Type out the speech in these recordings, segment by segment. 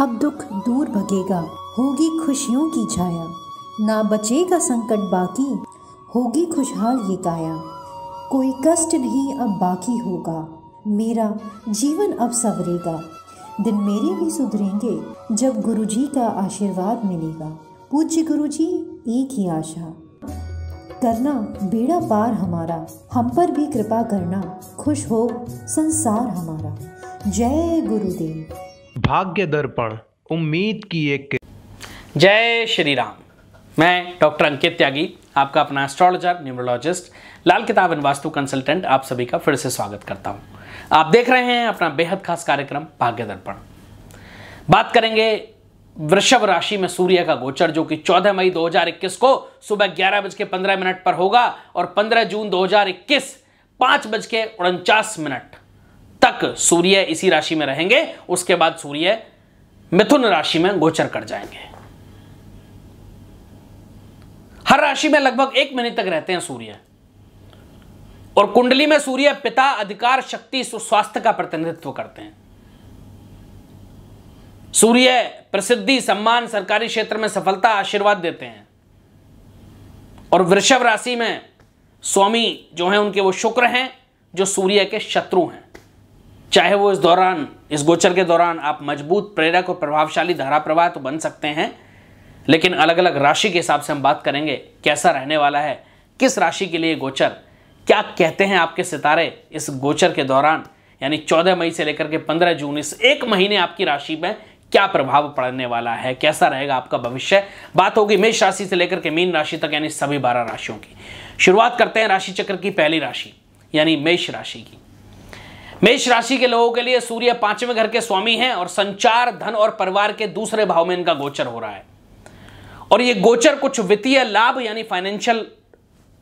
अब दुख दूर भगेगा होगी खुशियों की छाया ना बचेगा संकट बाकी होगी खुशहाल ये काया कोई कष्ट नहीं अब बाकी होगा मेरा जीवन अब सवरेगा दिन मेरे भी सुधरेंगे जब गुरुजी का आशीर्वाद मिलेगा पूज्य गुरुजी एक ही आशा करना बेड़ा पार हमारा हम पर भी कृपा करना खुश हो संसार हमारा जय गुरुदेव भाग्य दर्पण उम्मीद की एक जय श्री राम मैं डॉक्टर अंकित त्यागी आपका अपना एस्ट्रोलॉजर न्यूमरोलॉजिस्ट लाल किताब एंड वास्तु कंसल्टेंट आप सभी का फिर से स्वागत करता हूं आप देख रहे हैं अपना बेहद खास कार्यक्रम भाग्य दर्पण बात करेंगे वृषभ राशि में सूर्य का गोचर जो कि 14 मई 2021 को सुबह ग्यारह बज के पंद्रह मिनट पर होगा और 15 जून 2021 हजार बज के उनचास मिनट तक सूर्य इसी राशि में रहेंगे उसके बाद सूर्य मिथुन राशि में गोचर कर जाएंगे हर राशि में लगभग एक महीने तक रहते हैं सूर्य और कुंडली में सूर्य पिता अधिकार शक्ति सुस्वास्थ्य का प्रतिनिधित्व करते हैं सूर्य प्रसिद्धि सम्मान सरकारी क्षेत्र में सफलता आशीर्वाद देते हैं और वृषभ राशि में स्वामी जो है उनके वो शुक्र हैं जो सूर्य के शत्रु हैं चाहे वो इस दौरान इस गोचर के दौरान आप मजबूत प्रेरक और प्रभावशाली धारा प्रवाह तो बन सकते हैं लेकिन अलग अलग राशि के हिसाब से हम बात करेंगे कैसा रहने वाला है किस राशि के लिए गोचर क्या कहते हैं आपके सितारे इस गोचर के दौरान यानी 14 मई से लेकर के 15 जून इस एक महीने आपकी राशि में क्या प्रभाव पड़ने वाला है कैसा रहेगा आपका भविष्य बात होगी मेष राशि से लेकर के मीन राशि तक यानी सभी बारह राशियों की शुरुआत करते हैं राशि चक्र की पहली राशि यानी मेष राशि की मेष राशि के लोगों के लिए सूर्य पांचवें घर के स्वामी हैं और संचार धन और परिवार के दूसरे भाव में इनका गोचर हो रहा है और ये गोचर कुछ वित्तीय लाभ यानी फाइनेंशियल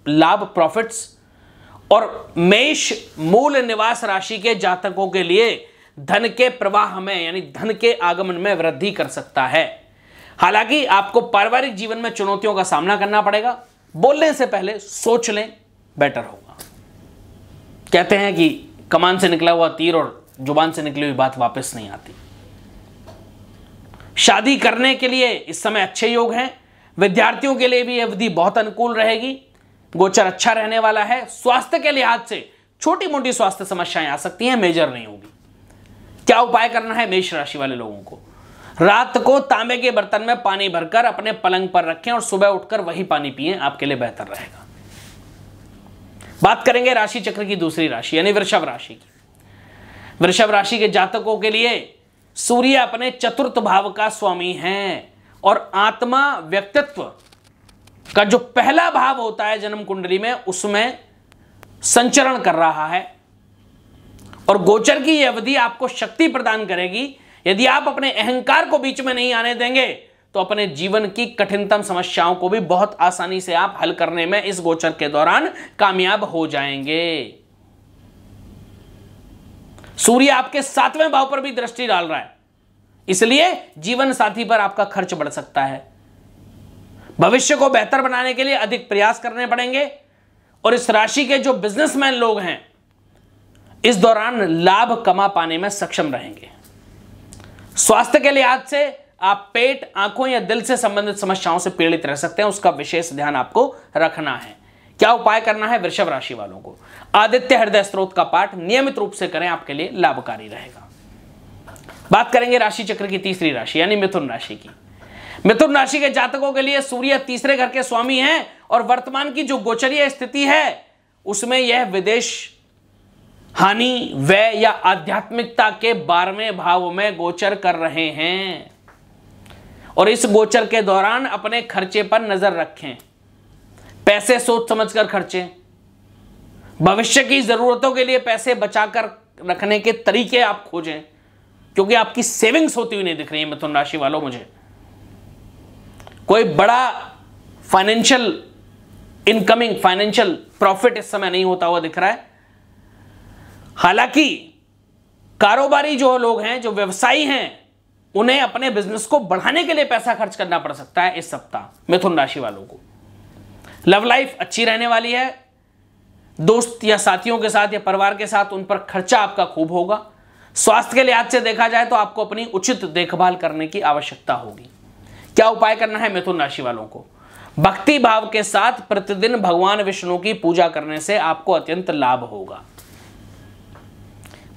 लाभ प्रॉफिट्स और मेष मूल निवास राशि के जातकों के लिए धन के प्रवाह में यानी धन के आगमन में वृद्धि कर सकता है हालांकि आपको पारिवारिक जीवन में चुनौतियों का सामना करना पड़ेगा बोलने से पहले सोच लें बेटर होगा कहते हैं कि कमान से निकला हुआ तीर और जुबान से निकली हुई बात वापस नहीं आती शादी करने के लिए इस समय अच्छे योग हैं विद्यार्थियों के लिए भी अवधि बहुत अनुकूल रहेगी गोचर अच्छा रहने वाला है स्वास्थ्य के लिहाज से छोटी मोटी स्वास्थ्य समस्याएं आ सकती हैं मेजर नहीं होगी क्या उपाय करना है मेष राशि वाले लोगों को रात को तांबे के बर्तन में पानी भरकर अपने पलंग पर रखें और सुबह उठकर वही पानी पिए आपके लिए बेहतर रहेगा बात करेंगे राशि चक्र की दूसरी राशि यानी वृषभ राशि की वृषभ राशि के जातकों के लिए सूर्य अपने चतुर्थ भाव का स्वामी है और आत्मा व्यक्तित्व का जो पहला भाव होता है जन्म कुंडली में उसमें संचरण कर रहा है और गोचर की यह अवधि आपको शक्ति प्रदान करेगी यदि आप अपने अहंकार को बीच में नहीं आने देंगे तो अपने जीवन की कठिनतम समस्याओं को भी बहुत आसानी से आप हल करने में इस गोचर के दौरान कामयाब हो जाएंगे सूर्य आपके सातवें भाव पर भी दृष्टि डाल रहा है इसलिए जीवन साथी पर आपका खर्च बढ़ सकता है भविष्य को बेहतर बनाने के लिए अधिक प्रयास करने पड़ेंगे और इस राशि के जो बिजनेसमैन लोग हैं इस दौरान लाभ कमा पाने में सक्षम रहेंगे स्वास्थ्य के लिहाज से आप पेट आंखों या दिल से संबंधित समस्याओं से पीड़ित रह सकते हैं उसका विशेष ध्यान आपको रखना है क्या उपाय करना है वृषभ राशि वालों को आदित्य हृदय स्त्रोत का पाठ नियमित रूप से करें आपके लिए लाभकारी रहेगा बात करेंगे राशि चक्र की तीसरी राशि यानी मिथुन राशि की मिथुन राशि के जातकों के लिए सूर्य तीसरे घर के स्वामी हैं और वर्तमान की जो गोचरीय स्थिति है उसमें यह विदेश हानि व्यय या आध्यात्मिकता के बारहवें भाव में गोचर कर रहे हैं और इस गोचर के दौरान अपने खर्चे पर नजर रखें पैसे सोच समझकर खर्चें भविष्य की ज़रूरतों के लिए पैसे बचाकर रखने के तरीके आप खोजें क्योंकि आपकी सेविंग्स होती हुई नहीं दिख रही है मिथुन राशि वालों मुझे कोई बड़ा फाइनेंशियल इनकमिंग फाइनेंशियल प्रॉफिट इस समय नहीं होता हुआ दिख रहा है हालांकि कारोबारी जो लोग हैं जो व्यवसायी हैं उन्हें अपने बिजनेस को बढ़ाने के लिए पैसा खर्च करना पड़ सकता है इस सप्ताह मिथुन राशि वालों को लव लाइफ अच्छी रहने वाली है दोस्त या साथियों के साथ या परिवार के साथ उन पर खर्चा आपका खूब होगा स्वास्थ्य के लिहाज से देखा जाए तो आपको अपनी उचित देखभाल करने की आवश्यकता होगी क्या उपाय करना है मिथुन राशि वालों को भक्ति भाव के साथ प्रतिदिन भगवान विष्णु की पूजा करने से आपको अत्यंत लाभ होगा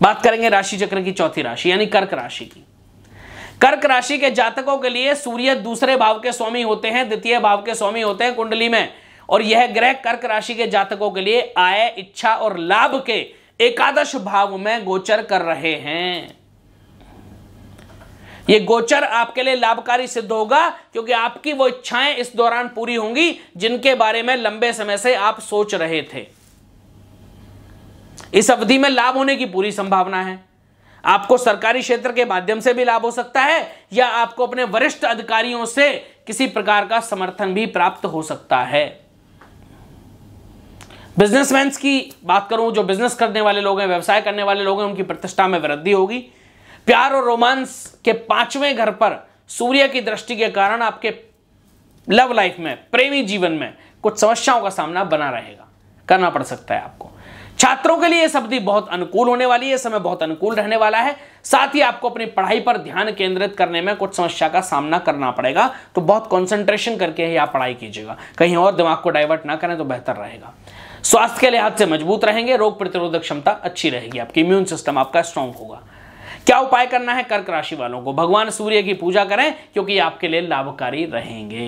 बात करेंगे राशि चक्र की चौथी राशि यानी कर्क राशि की कर्क राशि के जातकों के लिए सूर्य दूसरे भाव के स्वामी होते हैं द्वितीय भाव के स्वामी होते हैं कुंडली में और यह ग्रह कर्क राशि के जातकों के लिए आय इच्छा और लाभ के एकादश भाव में गोचर कर रहे हैं ये गोचर आपके लिए लाभकारी सिद्ध होगा क्योंकि आपकी वो इच्छाएं इस दौरान पूरी होंगी जिनके बारे में लंबे समय से आप सोच रहे थे इस अवधि में लाभ होने की पूरी संभावना है आपको सरकारी क्षेत्र के माध्यम से भी लाभ हो सकता है या आपको अपने वरिष्ठ अधिकारियों से किसी प्रकार का समर्थन भी प्राप्त हो सकता है बिजनेसमैन की बात करूं जो बिजनेस करने वाले लोग हैं व्यवसाय करने वाले लोग हैं उनकी प्रतिष्ठा में वृद्धि होगी प्यार और रोमांस के पांचवें घर पर सूर्य की दृष्टि के कारण आपके लव लाइफ में प्रेमी जीवन में कुछ समस्याओं का सामना बना रहेगा करना पड़ सकता है आपको छात्रों के लिए यह अवधि बहुत अनुकूल होने वाली है समय बहुत अनुकूल रहने वाला है साथ ही आपको अपनी पढ़ाई पर ध्यान केंद्रित करने में कुछ समस्या का सामना करना पड़ेगा तो बहुत कॉन्सेंट्रेशन करके ही आप पढ़ाई कीजिएगा कहीं और दिमाग को डाइवर्ट ना करें तो बेहतर रहेगा स्वास्थ्य के लिहाज से मजबूत रहेंगे रोग प्रतिरोधक क्षमता अच्छी रहेगी आपकी इम्यून सिस्टम आपका स्ट्रांग होगा क्या उपाय करना है कर्क राशि वालों को भगवान सूर्य की पूजा करें क्योंकि आपके लिए लाभकारी रहेंगे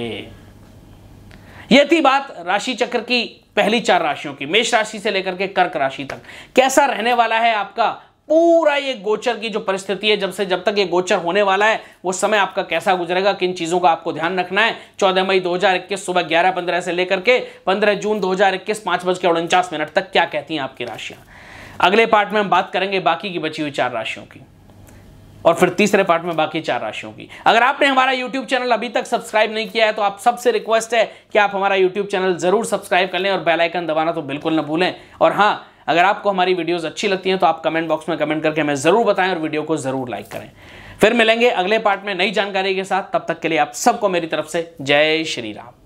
यह थी बात राशि चक्र की पहली चार राशियों की मेष राशि से लेकर के कर्क राशि तक कैसा रहने वाला है आपका पूरा ये गोचर की जो परिस्थिति है जब से जब तक ये गोचर होने वाला है वो समय आपका कैसा गुजरेगा किन चीज़ों का आपको ध्यान रखना है चौदह मई 2021 सुबह ग्यारह पंद्रह से लेकर के पंद्रह जून 2021 पांच बज के उनचास मिनट तक क्या कहती हैं आपकी राशियां अगले पार्ट में हम बात करेंगे बाकी की बची हुई चार राशियों की और फिर तीसरे पार्ट में बाकी चार राशियों की अगर आपने हमारा यूट्यूब चैनल अभी तक सब्सक्राइब नहीं किया है तो आप सबसे रिक्वेस्ट है कि आप हमारा यूट्यूब चैनल जरूर सब्सक्राइब कर लें और बेल आइकन दबाना तो बिल्कुल ना भूलें और हाँ अगर आपको हमारी वीडियोस अच्छी लगती हैं तो आप कमेंट बॉक्स में कमेंट करके हमें ज़रूर बताएं और वीडियो को ज़रूर लाइक करें फिर मिलेंगे अगले पार्ट में नई जानकारी के साथ तब तक के लिए आप सबको मेरी तरफ से जय श्री राम